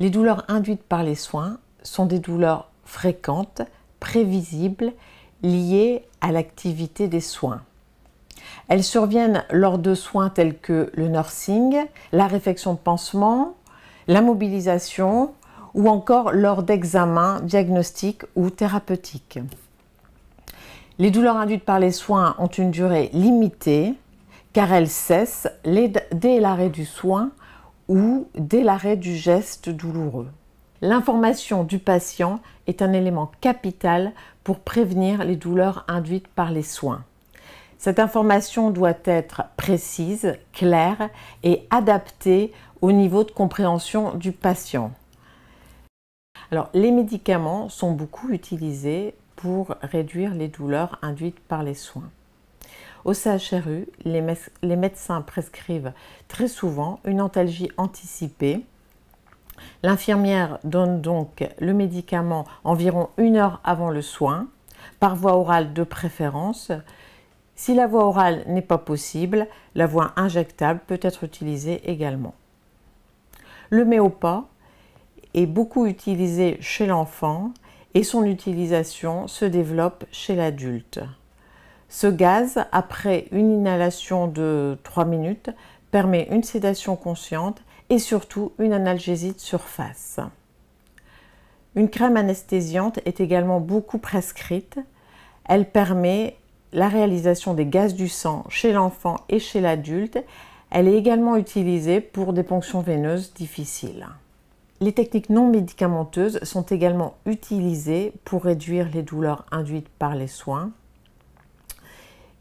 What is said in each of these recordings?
Les douleurs induites par les soins sont des douleurs fréquentes, prévisibles, liées à l'activité des soins. Elles surviennent lors de soins tels que le nursing, la réfection de pansement, la mobilisation ou encore lors d'examens diagnostiques ou thérapeutiques. Les douleurs induites par les soins ont une durée limitée car elles cessent dès l'arrêt du soin ou dès l'arrêt du geste douloureux. L'information du patient est un élément capital pour prévenir les douleurs induites par les soins. Cette information doit être précise, claire et adaptée au niveau de compréhension du patient. Alors, les médicaments sont beaucoup utilisés pour réduire les douleurs induites par les soins. Au CHRU, les, médecins prescrivent très souvent une antalgie anticipée. L'infirmière donne donc le médicament environ une heure avant le soin, par voie orale de préférence. Si la voie orale n'est pas possible, la voie injectable peut être utilisée également. Le méopa est beaucoup utilisé chez l'enfant et son utilisation se développe chez l'adulte. Ce gaz, après une inhalation de 3 minutes, permet une sédation consciente et surtout une analgésie de surface. Une crème anesthésiante est également beaucoup prescrite. Elle permet la réalisation des gaz du sang chez l'enfant et chez l'adulte. Elle est également utilisée pour des ponctions veineuses difficiles. Les techniques non médicamenteuses sont également utilisées pour réduire les douleurs induites par les soins,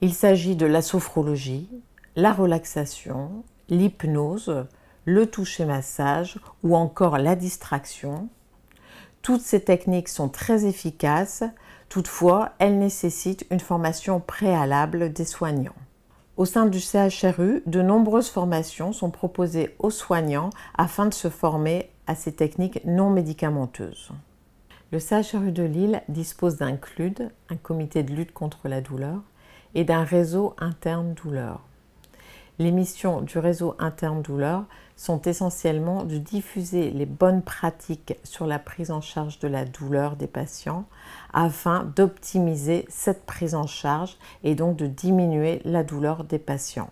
il s'agit de la sophrologie, la relaxation, l'hypnose, le toucher massage ou encore la distraction. Toutes ces techniques sont très efficaces, toutefois elles nécessitent une formation préalable des soignants. Au sein du CHRU, de nombreuses formations sont proposées aux soignants afin de se former à ces techniques non médicamenteuses. Le CHRU de Lille dispose d'un CLUD, un comité de lutte contre la douleur, et d'un réseau interne douleur. Les missions du réseau interne douleur sont essentiellement de diffuser les bonnes pratiques sur la prise en charge de la douleur des patients afin d'optimiser cette prise en charge et donc de diminuer la douleur des patients.